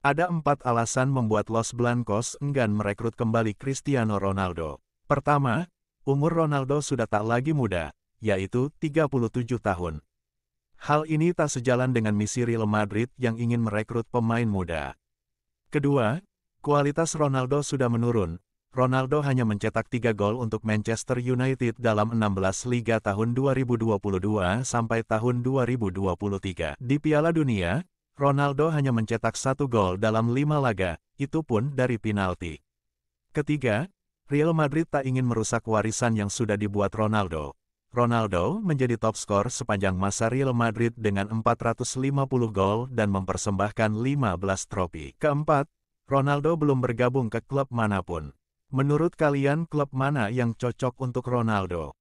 Ada empat alasan membuat Los Blancos enggan merekrut kembali Cristiano Ronaldo. Pertama, umur Ronaldo sudah tak lagi muda, yaitu 37 tahun. Hal ini tak sejalan dengan misi Real Madrid yang ingin merekrut pemain muda. Kedua, kualitas Ronaldo sudah menurun. Ronaldo hanya mencetak tiga gol untuk Manchester United dalam 16 liga tahun 2022 sampai tahun 2023. Di Piala Dunia, Ronaldo hanya mencetak satu gol dalam lima laga, itu pun dari penalti. Ketiga, Real Madrid tak ingin merusak warisan yang sudah dibuat Ronaldo. Ronaldo menjadi top skor sepanjang masa Real Madrid dengan 450 gol dan mempersembahkan 15 trofi. Keempat, Ronaldo belum bergabung ke klub manapun. Menurut kalian klub mana yang cocok untuk Ronaldo?